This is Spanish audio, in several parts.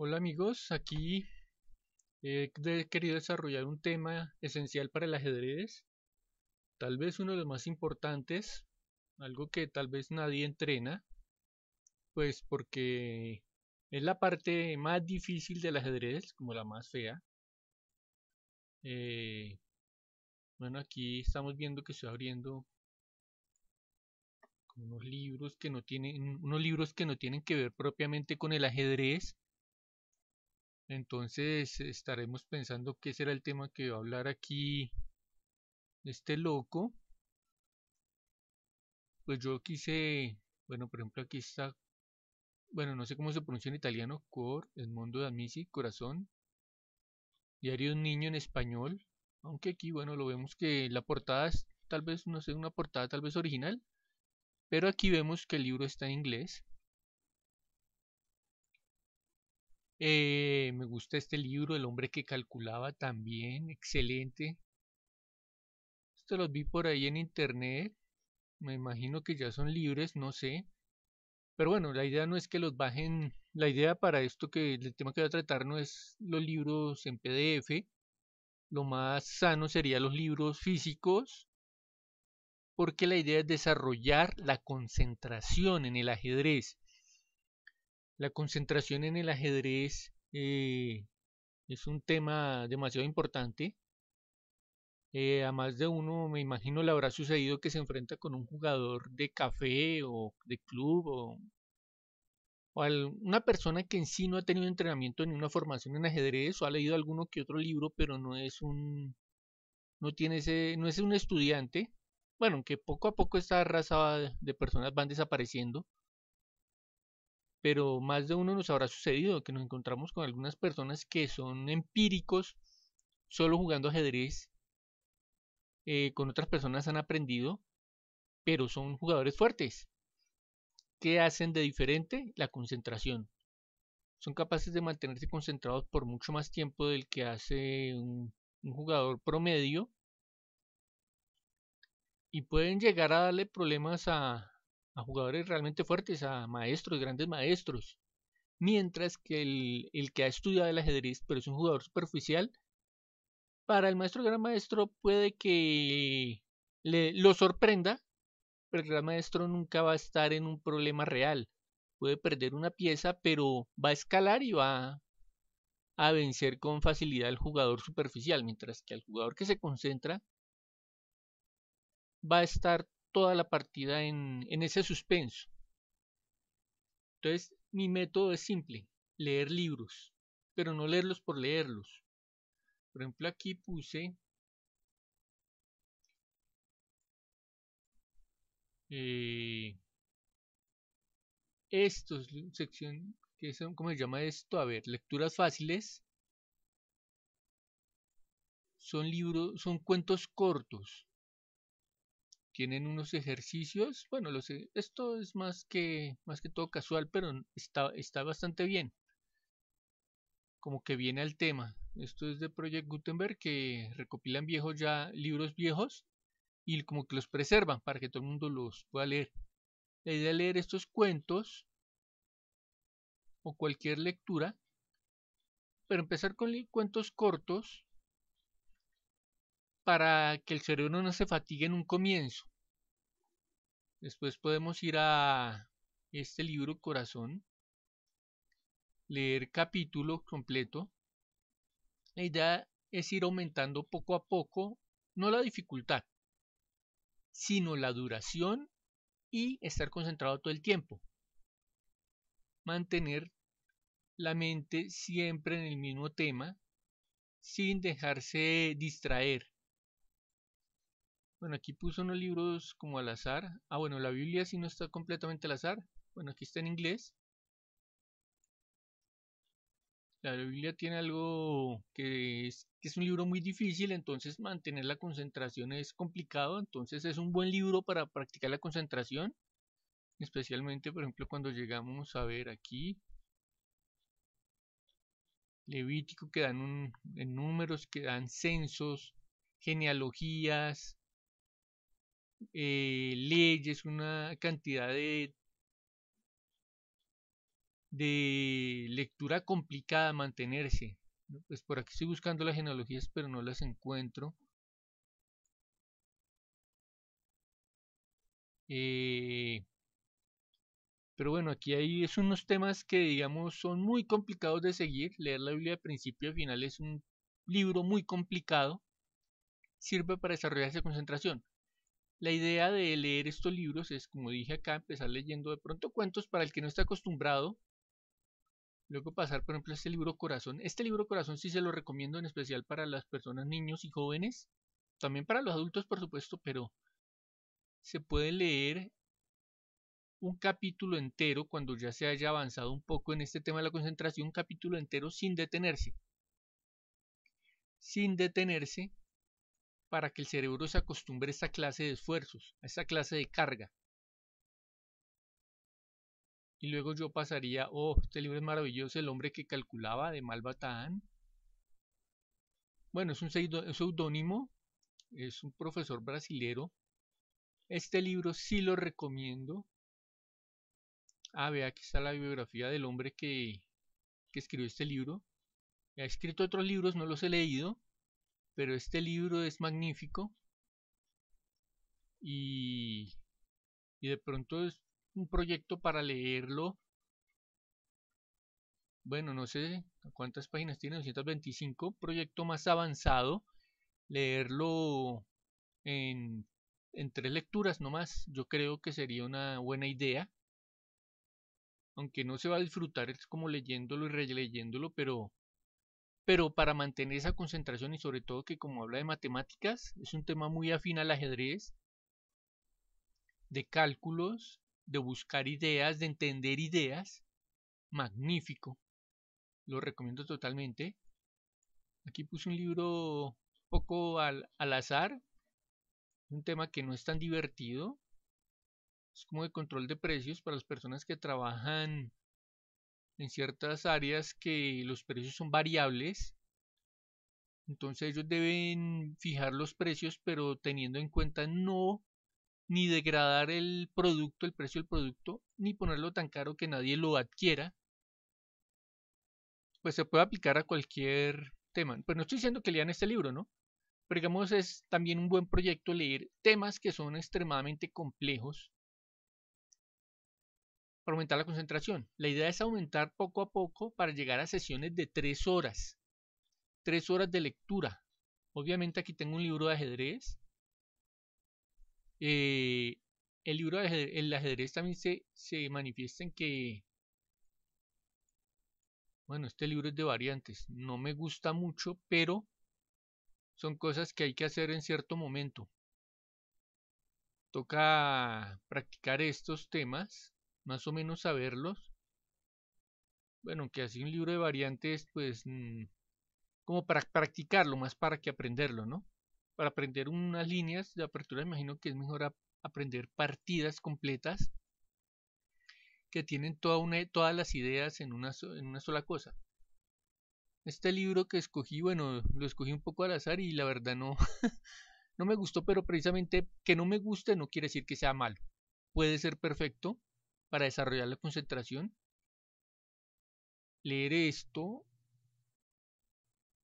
Hola amigos, aquí he eh, querido desarrollar un tema esencial para el ajedrez, tal vez uno de los más importantes, algo que tal vez nadie entrena, pues porque es la parte más difícil del ajedrez, como la más fea. Eh, bueno, aquí estamos viendo que estoy abriendo unos libros que no tienen unos libros que no tienen que ver propiamente con el ajedrez entonces estaremos pensando qué será el tema que va a hablar aquí este loco. Pues yo quise, bueno, por ejemplo aquí está, bueno, no sé cómo se pronuncia en italiano, cor, el mundo de Amici, corazón. Diario un niño en español, aunque aquí, bueno, lo vemos que la portada es tal vez, no sé, una portada tal vez original, pero aquí vemos que el libro está en inglés. Eh, me gusta este libro, El hombre que calculaba también, excelente. Esto los vi por ahí en internet. Me imagino que ya son libres, no sé. Pero bueno, la idea no es que los bajen. La idea para esto que el tema que voy a tratar no es los libros en PDF. Lo más sano sería los libros físicos. Porque la idea es desarrollar la concentración en el ajedrez la concentración en el ajedrez eh, es un tema demasiado importante. Eh, a más de uno me imagino le habrá sucedido que se enfrenta con un jugador de café o de club o, una persona que en sí no ha tenido entrenamiento ni una formación en ajedrez o ha leído alguno que otro libro pero no es un no tiene ese no es un estudiante bueno que poco a poco esta raza de personas van desapareciendo pero más de uno nos habrá sucedido que nos encontramos con algunas personas que son empíricos, solo jugando ajedrez, eh, con otras personas han aprendido, pero son jugadores fuertes. ¿Qué hacen de diferente? La concentración. Son capaces de mantenerse concentrados por mucho más tiempo del que hace un jugador promedio y pueden llegar a darle problemas a, a jugadores realmente fuertes, a maestros, grandes maestros. Mientras que el, que ha estudiado el ajedrez, pero es un jugador superficial, para el maestro gran maestro puede que le, lo sorprenda, pero el gran maestro nunca va a estar en un problema real. Puede perder una pieza, pero va a escalar y va a vencer con facilidad al jugador superficial, mientras que al jugador que se concentra va a estar toda la partida en, ese suspenso. Entonces, mi método es simple, leer libros, pero no leerlos por leerlos. Por ejemplo, aquí puse eh, estos sección que son cómo se llama esto a ver lecturas fáciles son libros son cuentos cortos tienen unos ejercicios, bueno, sé esto es más que, más que todo casual, pero está, bastante bien. Como que viene al tema. Esto es de Project Gutenberg que recopilan viejos ya libros viejos y como que los preservan para que todo el mundo los pueda leer. La idea de leer estos cuentos o cualquier lectura, pero empezar con cuentos cortos para que el cerebro no se fatigue en un comienzo. Después podemos ir a este libro Corazón, leer capítulo completo. La idea es ir aumentando poco a poco, no la dificultad, sino la duración y estar concentrado todo el tiempo. Mantener la mente siempre en el mismo tema sin dejarse distraer. Bueno, aquí puso unos libros como al azar. Ah, bueno, la Biblia sí no está completamente al azar. Bueno, aquí está en inglés. La Biblia tiene algo que es, un libro muy difícil, entonces mantener la concentración es complicado, entonces es un buen libro para practicar la concentración, especialmente, por ejemplo, cuando llegamos a ver aquí Levítico, que dan números, que dan censos, genealogías, eh, leyes, una cantidad de, de lectura complicada mantenerse. Pues por aquí estoy buscando las genealogías, pero no las encuentro. Eh, pero bueno, aquí hay unos temas que digamos son muy complicados de seguir. Leer la Biblia de principio a final es un libro muy complicado. Sirve para desarrollar esa concentración. La idea de leer estos libros es, como dije acá, empezar leyendo de pronto cuentos para el que no está acostumbrado. Luego pasar, por ejemplo, a este libro Corazón. Este libro Corazón sí se lo recomiendo en especial para las personas, niños y jóvenes. También para los adultos, por supuesto, pero se puede leer un capítulo entero cuando ya se haya avanzado un poco en este tema de la concentración, un capítulo entero sin detenerse. Sin detenerse para que el cerebro se acostumbre a esta clase de esfuerzos, a esta clase de carga. Y luego yo pasaría, oh, este libro es maravilloso, el hombre que calculaba de Malbatán. Bueno, es un seudónimo, es un profesor brasilero. Este libro sí lo recomiendo. Ah, ve, aquí está la biografía del hombre que, que escribió este libro. Ha escrito otros libros, no los he leído, pero este libro es magnífico y, y de pronto es un proyecto para leerlo. Bueno, no sé cuántas páginas tiene, 225, proyecto más avanzado, leerlo en, en tres lecturas nomás, yo creo que sería una buena idea. Aunque no se va a disfrutar, es como leyéndolo y releyéndolo, pero pero para mantener esa concentración y sobre todo que como habla de matemáticas, es un tema muy afín al ajedrez, de cálculos, de buscar ideas, de entender ideas, magnífico, lo recomiendo totalmente. Aquí puse un libro poco al, al azar, un tema que no es tan divertido, es como de control de precios para las personas que trabajan en ciertas áreas que los precios son variables. Entonces ellos deben fijar los precios, pero teniendo en cuenta no ni degradar el producto, el precio del producto, ni ponerlo tan caro que nadie lo adquiera. Pues se puede aplicar a cualquier tema. Pues no estoy diciendo que lean este libro, ¿no? Pero digamos es también un buen proyecto leer temas que son extremadamente complejos aumentar la concentración. La idea es aumentar poco a poco para llegar a sesiones de tres horas. Tres horas de lectura. Obviamente aquí tengo un libro de ajedrez. Eh, el libro de ajedrez, el ajedrez también se, se manifiesta en que... Bueno, este libro es de variantes. No me gusta mucho, pero son cosas que hay que hacer en cierto momento. Toca practicar estos temas más o menos saberlos. Bueno, que así un libro de variantes, pues, mm, como para practicarlo, más para que aprenderlo, ¿no? Para aprender unas líneas de apertura, imagino que es mejor aprender partidas completas que tienen toda una, todas las ideas en una, en una sola cosa. Este libro que escogí, bueno, lo escogí un poco al azar y la verdad no, no me gustó, pero precisamente que no me guste no quiere decir que sea malo. Puede ser perfecto, para desarrollar la concentración. Leer esto,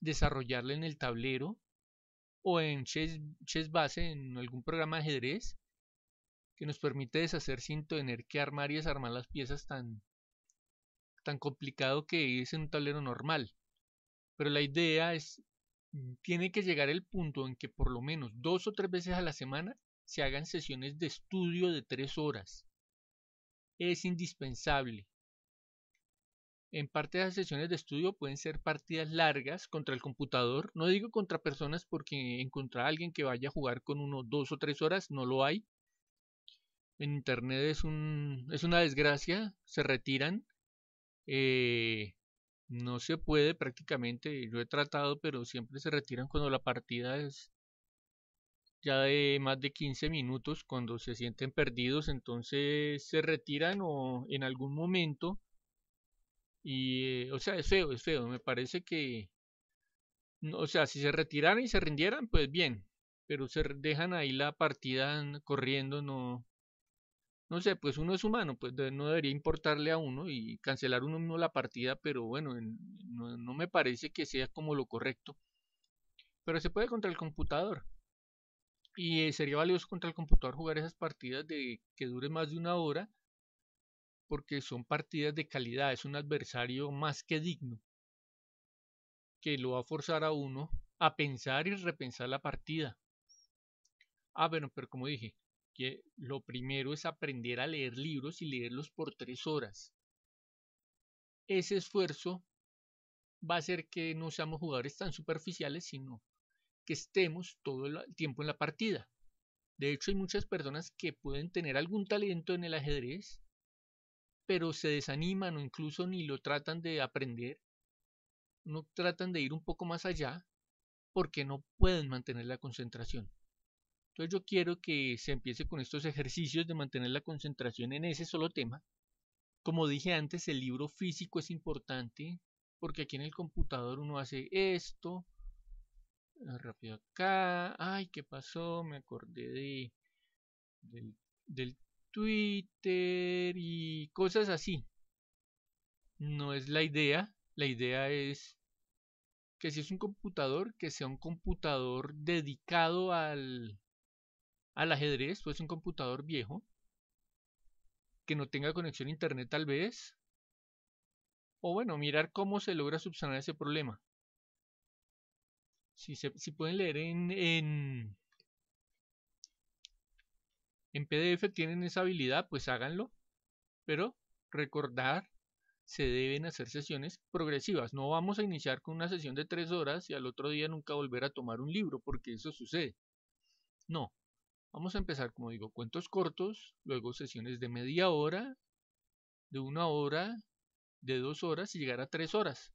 desarrollarlo en el tablero o en chess, base, en algún programa de ajedrez que nos permite deshacer sin tener que armar y desarmar las piezas tan, tan complicado que es en un tablero normal. Pero la idea es, tiene que llegar el punto en que por lo menos dos o tres veces a la semana se hagan sesiones de estudio de tres horas es indispensable. En parte de las sesiones de estudio pueden ser partidas largas contra el computador. No digo contra personas porque encontrar a alguien que vaya a jugar con uno dos o tres horas no lo hay. En internet es, un, es una desgracia, se retiran. Eh, no se puede prácticamente, yo he tratado, pero siempre se retiran cuando la partida es, ya de más de 15 minutos cuando se sienten perdidos, entonces se retiran o en algún momento. Y, eh, o sea, es feo, es feo. Me parece que, o sea, si se retiraran y se rindieran, pues bien. Pero se dejan ahí la partida corriendo, no. No sé, pues uno es humano, pues no debería importarle a uno y cancelar uno mismo la partida, pero bueno, no, no me parece que sea como lo correcto. Pero se puede contra el computador. Y eh, sería valioso contra el computador jugar esas partidas de que dure más de una hora, porque son partidas de calidad, es un adversario más que digno, que lo va a forzar a uno a pensar y repensar la partida. Ah, bueno, pero como dije, que lo primero es aprender a leer libros y leerlos por tres horas. Ese esfuerzo va a hacer que no seamos jugadores tan superficiales, sino que estemos todo el tiempo en la partida. De hecho, hay muchas personas que pueden tener algún talento en el ajedrez, pero se desaniman o incluso ni lo tratan de aprender, no tratan de ir un poco más allá porque no pueden mantener la concentración. Entonces yo quiero que se empiece con estos ejercicios de mantener la concentración en ese solo tema. Como dije antes, el libro físico es importante porque aquí en el computador uno hace esto, Ah, rápido acá. Ay, ¿qué pasó? Me acordé de, del, Twitter y cosas así. No es la idea. La idea es que si es un computador, que sea un computador dedicado al, al ajedrez, pues un computador viejo, que no tenga conexión a internet tal vez. O bueno, mirar cómo se logra subsanar ese problema. Si, pueden leer en, en PDF, tienen esa habilidad, pues háganlo. Pero recordar, se deben hacer sesiones progresivas. No vamos a iniciar con una sesión de tres horas y al otro día nunca volver a tomar un libro, porque eso sucede. No. Vamos a empezar, como digo, cuentos cortos, luego sesiones de media hora, de una hora, de dos horas y llegar a tres horas.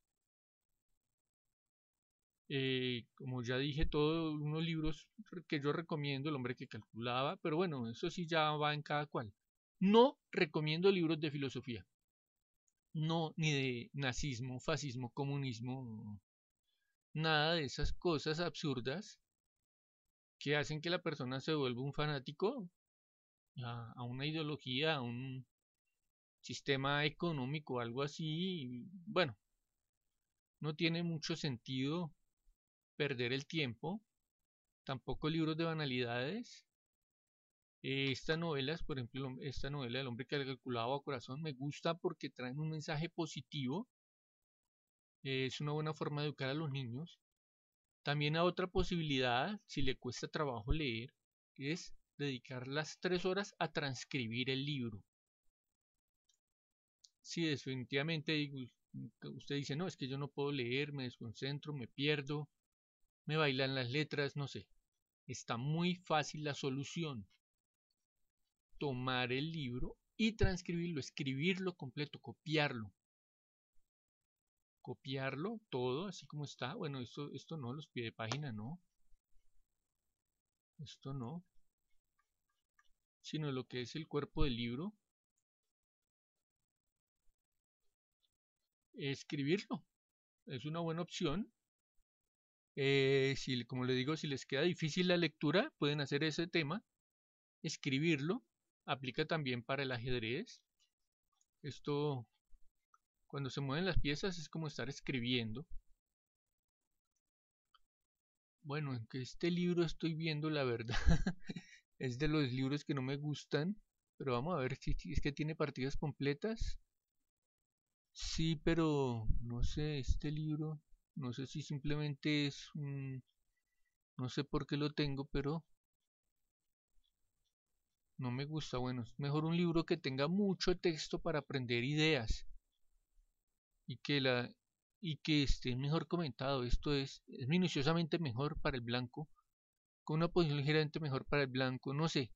Eh, como ya dije, todos unos libros que yo recomiendo, El hombre que calculaba, pero bueno, eso sí ya va en cada cual. No recomiendo libros de filosofía. No, ni de nazismo, fascismo, comunismo, nada de esas cosas absurdas que hacen que la persona se vuelva un fanático a una ideología, a un sistema económico, algo así. Bueno, no tiene mucho sentido perder el tiempo, tampoco libros de banalidades. Eh, estas novelas, por ejemplo, esta novela El hombre que calculaba a corazón, me gusta porque traen un mensaje positivo. Eh, es una buena forma de educar a los niños. También hay otra posibilidad, si le cuesta trabajo leer, es dedicar las tres horas a transcribir el libro. Si definitivamente usted dice, no, es que yo no puedo leer, me desconcentro, me pierdo, me bailan las letras, no sé. Está muy fácil la solución. Tomar el libro y transcribirlo, escribirlo completo, copiarlo. Copiarlo todo, así como está. Bueno, esto, esto no, los pie de página no. Esto no. Sino lo que es el cuerpo del libro. Escribirlo. Es una buena opción eh, si, como le digo, si les queda difícil la lectura, pueden hacer ese tema, escribirlo, aplica también para el ajedrez. Esto, cuando se mueven las piezas, es como estar escribiendo. Bueno, en que este libro estoy viendo, la verdad, es de los libros que no me gustan, pero vamos a ver si es que tiene partidas completas. Sí, pero no sé, este libro no sé si simplemente es un... No sé por qué lo tengo, pero... No me gusta. Bueno, es mejor un libro que tenga mucho texto para aprender ideas. Y que, la, y que esté mejor comentado. Esto es, es minuciosamente mejor para el blanco. Con una posición ligeramente mejor para el blanco. No sé,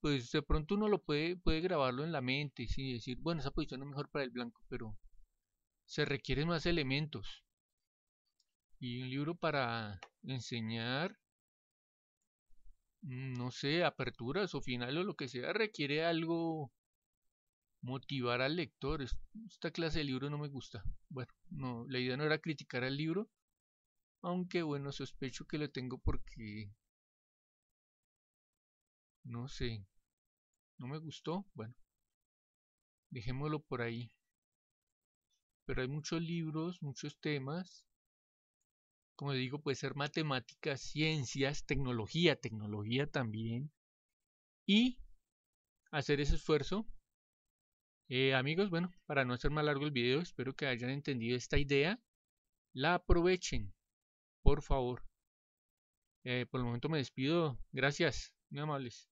pues de pronto uno lo puede, puede grabarlo en la mente, sí, decir, bueno, esa posición es mejor para el blanco, pero se requieren más elementos. Y un libro para enseñar, mm, no sé, aperturas o final o lo que sea, requiere algo motivar al lector. Esta clase de libro no me gusta. Bueno, no, la idea no era criticar al libro, aunque bueno, sospecho que lo tengo porque no sé, no me gustó. Bueno, dejémoslo por ahí pero hay muchos libros, muchos temas. Como digo, puede ser matemáticas, ciencias, tecnología, tecnología también. Y hacer ese esfuerzo. Eh, amigos, bueno, para no hacer más largo el video, espero que hayan entendido esta idea. La aprovechen, por favor. Eh, por el momento me despido. Gracias, muy amables.